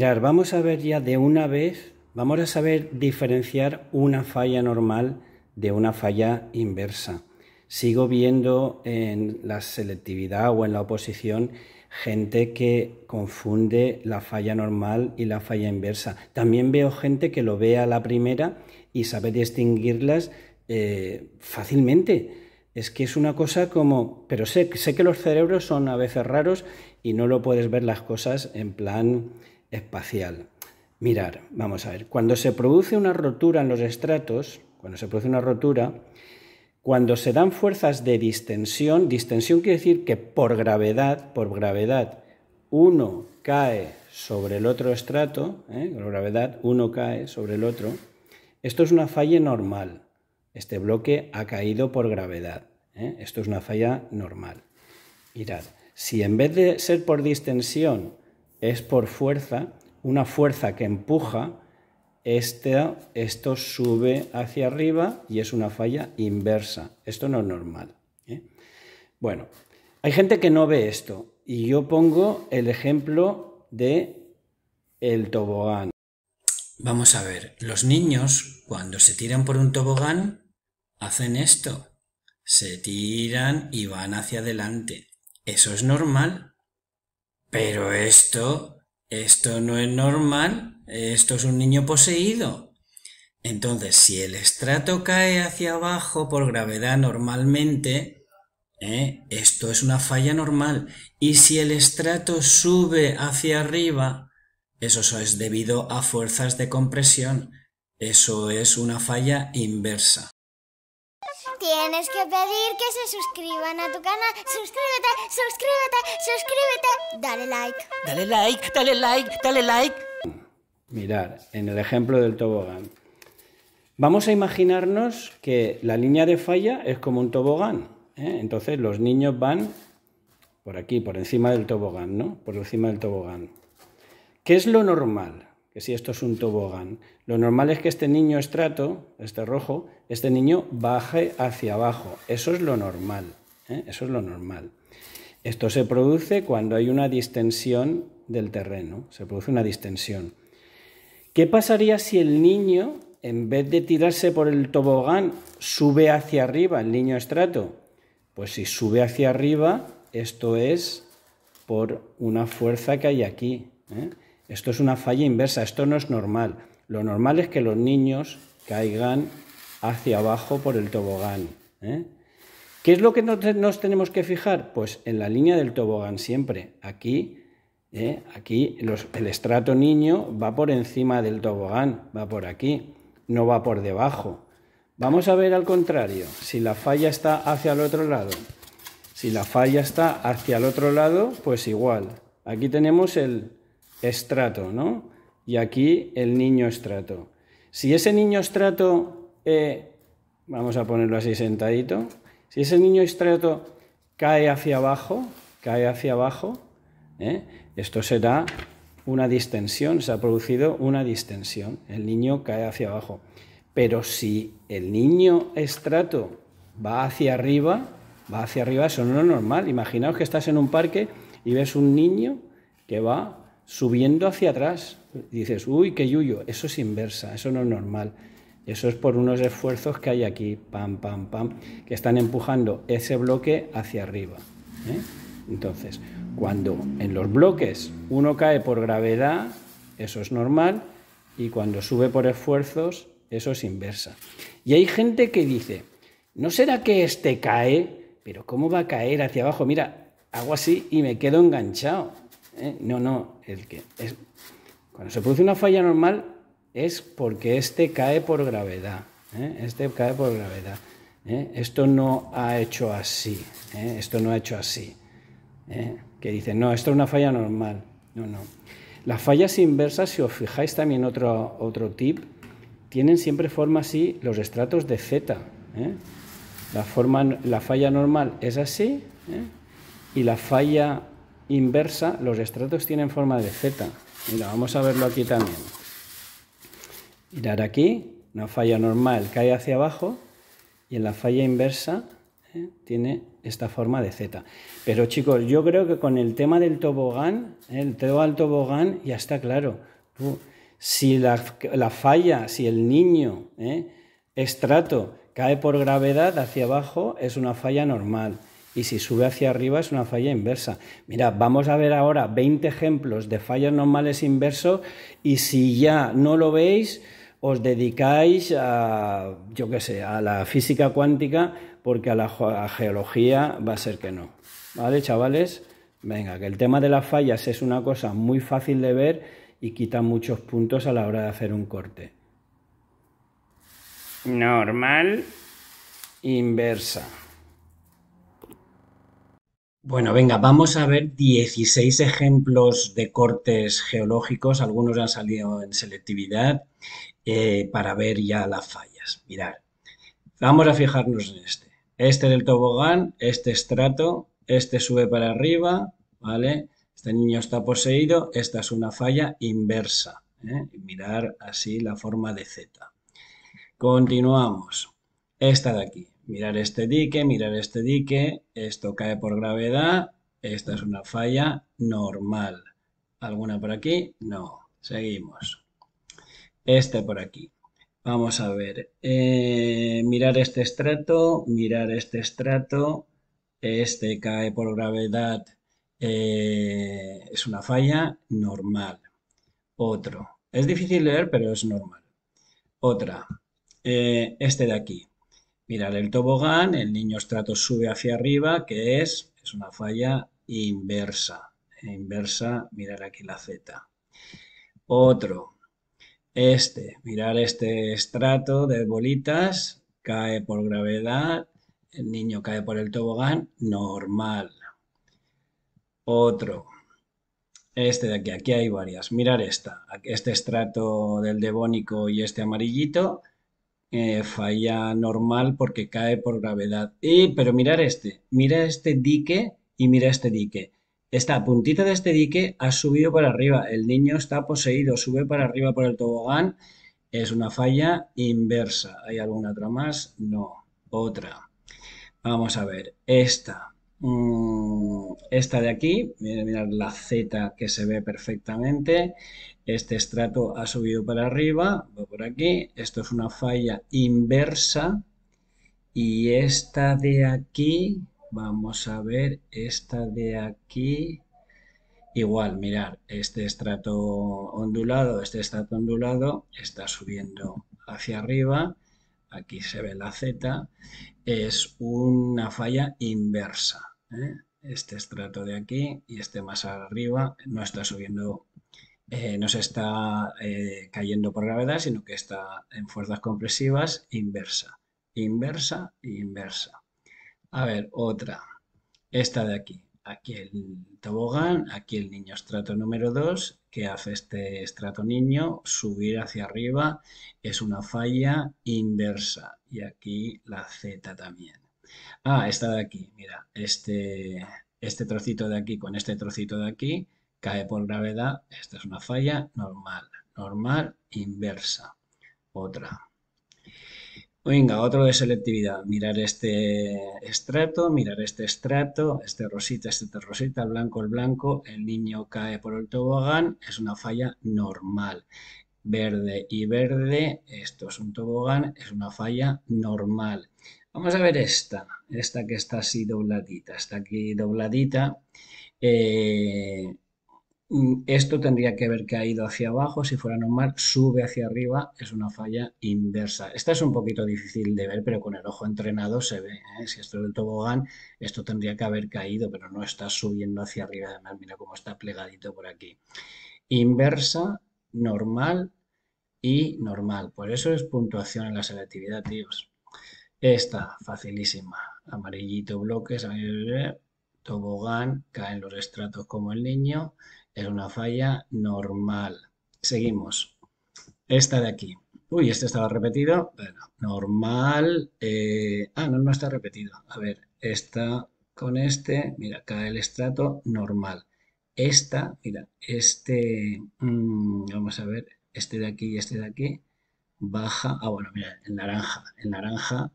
Mirar, vamos a ver ya de una vez, vamos a saber diferenciar una falla normal de una falla inversa. Sigo viendo en la selectividad o en la oposición gente que confunde la falla normal y la falla inversa. También veo gente que lo ve a la primera y sabe distinguirlas eh, fácilmente. Es que es una cosa como... Pero sé que los cerebros son a veces raros y no lo puedes ver las cosas en plan espacial. Mirar, vamos a ver, cuando se produce una rotura en los estratos, cuando se produce una rotura, cuando se dan fuerzas de distensión, distensión quiere decir que por gravedad, por gravedad, uno cae sobre el otro estrato, ¿eh? por gravedad, uno cae sobre el otro. Esto es una falla normal. Este bloque ha caído por gravedad. ¿eh? Esto es una falla normal. Mirad, si en vez de ser por distensión es por fuerza, una fuerza que empuja, este, esto sube hacia arriba y es una falla inversa. Esto no es normal. ¿eh? Bueno, hay gente que no ve esto y yo pongo el ejemplo de el tobogán. Vamos a ver, los niños cuando se tiran por un tobogán hacen esto. Se tiran y van hacia adelante. Eso es normal pero esto, esto no es normal, esto es un niño poseído. Entonces, si el estrato cae hacia abajo por gravedad normalmente, ¿eh? esto es una falla normal. Y si el estrato sube hacia arriba, eso es debido a fuerzas de compresión. Eso es una falla inversa tienes que pedir que se suscriban a tu canal. Suscríbete, suscríbete, suscríbete. Dale like. Dale like, dale like, dale like. Mirar, en el ejemplo del tobogán. Vamos a imaginarnos que la línea de falla es como un tobogán. ¿eh? Entonces los niños van por aquí, por encima del tobogán, ¿no? Por encima del tobogán. ¿Qué es lo normal? que si esto es un tobogán. Lo normal es que este niño estrato, este rojo, este niño baje hacia abajo. Eso es lo normal. ¿eh? Eso es lo normal. Esto se produce cuando hay una distensión del terreno. Se produce una distensión. ¿Qué pasaría si el niño, en vez de tirarse por el tobogán, sube hacia arriba, el niño estrato? Pues si sube hacia arriba, esto es por una fuerza que hay aquí. ¿eh? Esto es una falla inversa, esto no es normal. Lo normal es que los niños caigan hacia abajo por el tobogán. ¿eh? ¿Qué es lo que nos tenemos que fijar? Pues en la línea del tobogán siempre. Aquí, ¿eh? aquí el estrato niño va por encima del tobogán, va por aquí, no va por debajo. Vamos a ver al contrario, si la falla está hacia el otro lado. Si la falla está hacia el otro lado, pues igual. Aquí tenemos el, estrato, ¿no? Y aquí el niño estrato. Si ese niño estrato, eh, vamos a ponerlo así sentadito, si ese niño estrato cae hacia abajo, cae hacia abajo, ¿eh? esto será una distensión, se ha producido una distensión, el niño cae hacia abajo. Pero si el niño estrato va hacia arriba, va hacia arriba, eso no es normal. Imaginaos que estás en un parque y ves un niño que va subiendo hacia atrás, dices, uy, qué yuyo, eso es inversa, eso no es normal. Eso es por unos esfuerzos que hay aquí, pam, pam, pam, que están empujando ese bloque hacia arriba. ¿eh? Entonces, cuando en los bloques uno cae por gravedad, eso es normal, y cuando sube por esfuerzos, eso es inversa. Y hay gente que dice, ¿no será que este cae? Pero ¿cómo va a caer hacia abajo? Mira, hago así y me quedo enganchado. ¿eh? No, no, el que es... cuando se produce una falla normal es porque este cae por gravedad, ¿eh? este cae por gravedad. ¿eh? Esto no ha hecho así, esto no ha hecho así. Que dicen, no, esto es una falla normal. No, no. Las fallas inversas, si os fijáis también otro, otro tip, tienen siempre forma así los estratos de Z. La, forma, la falla normal es así y la falla inversa, los estratos tienen forma de Z. Mira, vamos a verlo aquí también. Mirar aquí, una falla normal cae hacia abajo y en la falla inversa ¿eh? tiene esta forma de Z. Pero chicos, yo creo que con el tema del tobogán, ¿eh? el tema al tobogán ya está claro. si la, falla, si el niño ¿eh? estrato cae por gravedad hacia abajo, es una falla normal. Y si sube hacia arriba es una falla inversa. Mira, vamos a ver ahora 20 ejemplos de fallas normales inversos y si ya no lo veis, os dedicáis a, yo qué sé, a la física cuántica porque a la, geología va a ser que no. ¿Vale, chavales? Venga, que el tema de las fallas es una cosa muy fácil de ver y quita muchos puntos a la hora de hacer un corte. Normal, inversa. Bueno, venga, vamos a ver 16 ejemplos de cortes geológicos. Algunos han salido en selectividad eh, para ver ya las fallas. Mirad, vamos a fijarnos en este. Este del tobogán, este estrato, este sube para arriba, ¿vale? Este niño está poseído, esta es una falla inversa. ¿eh? Mirar así la forma de Z. Continuamos. Esta de aquí mirar este dique, mirar este dique, esto cae por gravedad, esta es una falla normal. ¿Alguna por aquí? No. Seguimos. Este por aquí. Vamos a ver. Eh, mirar este estrato, mirar este estrato. Este cae por gravedad. Eh, es una falla normal. Otro. Es difícil leer, pero es normal. Otra. Eh, este de aquí mirar el tobogán, el niño estrato sube hacia arriba, que es, es una falla inversa. E inversa, mirar aquí la Z. Otro, este, mirar este estrato de bolitas, cae por gravedad, el niño cae por el tobogán, normal. Otro, este de aquí, aquí hay varias. Mirar esta, este estrato del devónico y este amarillito, eh, falla normal porque cae por gravedad. Y, pero mirar este, mira este dique y mira este dique. Esta puntita de este dique ha subido para arriba. El niño está poseído, sube para arriba por el tobogán. Es una falla inversa. ¿Hay alguna otra más? No. Otra. Vamos a ver. Esta. Mm, esta de aquí, mirad la Z que se ve perfectamente, este estrato ha subido para arriba, por aquí, esto es una falla inversa y esta de aquí, vamos a ver, esta de aquí, igual, Mirar este estrato ondulado, este estrato ondulado está subiendo hacia arriba, aquí se ve la Z, es una falla inversa este estrato de aquí y este más arriba no está subiendo, eh, no se está eh, cayendo por gravedad, sino que está en fuerzas compresivas inversa, inversa, e inversa. A ver, otra, esta de aquí. Aquí el tobogán, aquí el niño estrato número 2, que hace este estrato niño subir hacia arriba, es una falla inversa. Y aquí la Z también. Ah, esta de aquí, mira, este, este trocito de aquí con este trocito de aquí cae por gravedad. Esta es una falla normal, normal, inversa. Otra. Venga, otro de selectividad. Mirar este estrato, mirar este estrato, este rosita, este rosita, el blanco, el blanco. El niño cae por el tobogán, es una falla normal. Verde y verde, esto es un tobogán, es una falla normal. Vamos a ver esta, esta que está así dobladita, está aquí dobladita. Eh, esto tendría que haber caído hacia abajo, si fuera normal, sube hacia arriba, es una falla inversa. Esta es un poquito difícil de ver, pero con el ojo entrenado se ve. ¿eh? Si esto es el tobogán, esto tendría que haber caído, pero no está subiendo hacia arriba. Además, mira cómo está plegadito por aquí. Inversa, normal y normal. Por eso es puntuación en la selectividad, tíos. Esta, facilísima. Amarillito, bloques, eh, tobogán, caen los estratos como el niño. Es una falla normal. Seguimos. Esta de aquí. Uy, este estaba repetido. Bueno, normal. Eh, ah, no, no está repetido. A ver, esta con este. Mira, cae el estrato normal. Esta, mira, este... Mm, vamos a ver. Este de aquí y este de aquí. Baja. Ah, bueno, mira, el naranja. En naranja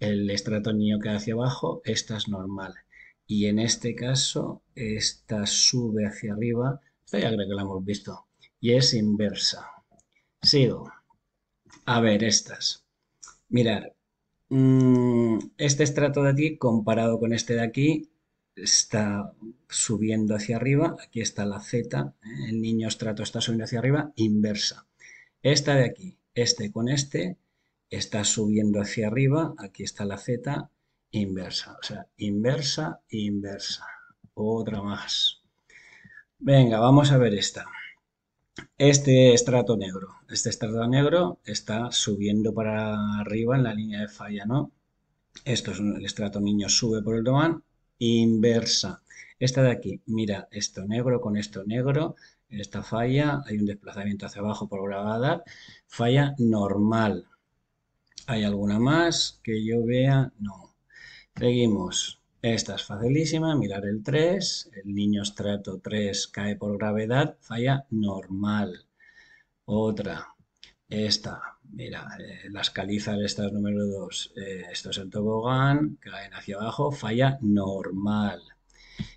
el estrato niño que hacia abajo, esta es normal. Y en este caso, esta sube hacia arriba. Esta ya creo que la hemos visto. Y es inversa. Sigo. A ver, estas. Mirar. Mm, este estrato de aquí, comparado con este de aquí, está subiendo hacia arriba. Aquí está la Z. ¿eh? El niño estrato está subiendo hacia arriba. Inversa. Esta de aquí, este con este, está subiendo hacia arriba, aquí está la Z inversa, o sea, inversa, inversa. Otra más. Venga, vamos a ver esta. Este estrato negro, este estrato negro está subiendo para arriba en la línea de falla, ¿no? Esto es el estrato niño sube por el domán, inversa. Esta de aquí, mira, esto negro con esto negro, esta falla, hay un desplazamiento hacia abajo por grabada, falla normal, ¿Hay alguna más que yo vea? No. Seguimos. Esta es facilísima, mirar el 3, el niño estrato 3 cae por gravedad, falla normal. Otra, esta, mira, eh, las calizas, estas número 2, eh, esto es el tobogán, caen hacia abajo, falla normal.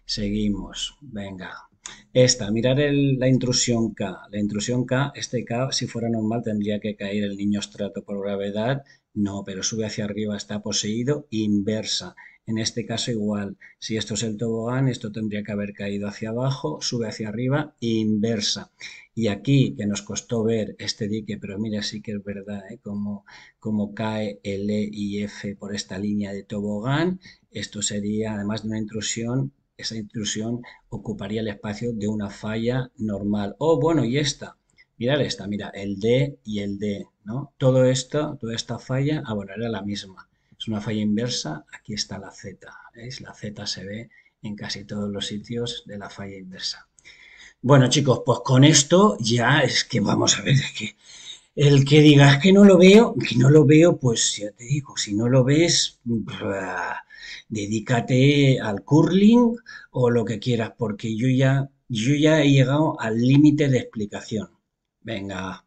Seguimos, venga, esta, mirar la intrusión K. La intrusión K, este K, si fuera normal, tendría que caer el niño estrato por gravedad. No, pero sube hacia arriba, está poseído, inversa. En este caso igual, si esto es el tobogán, esto tendría que haber caído hacia abajo, sube hacia arriba, inversa. Y aquí, que nos costó ver este dique, pero mira, sí que es verdad, ¿eh? como, como cae el E y F por esta línea de tobogán, esto sería, además de una intrusión, esa intrusión ocuparía el espacio de una falla normal. Oh, bueno, y esta. Mirad esta, mira, el D y el D, ¿no? Todo esto, toda esta falla, ah, bueno, era la misma. Es una falla inversa, aquí está la Z, ¿veis? La Z se ve en casi todos los sitios de la falla inversa. Bueno, chicos, pues con esto ya es que vamos a ver, es el que digas ah, que no lo veo, que no lo veo, pues ya te digo, si no lo ves, dedícate al curling o lo que quieras, porque yo ya, yo ya he llegado al límite de explicación. Venga.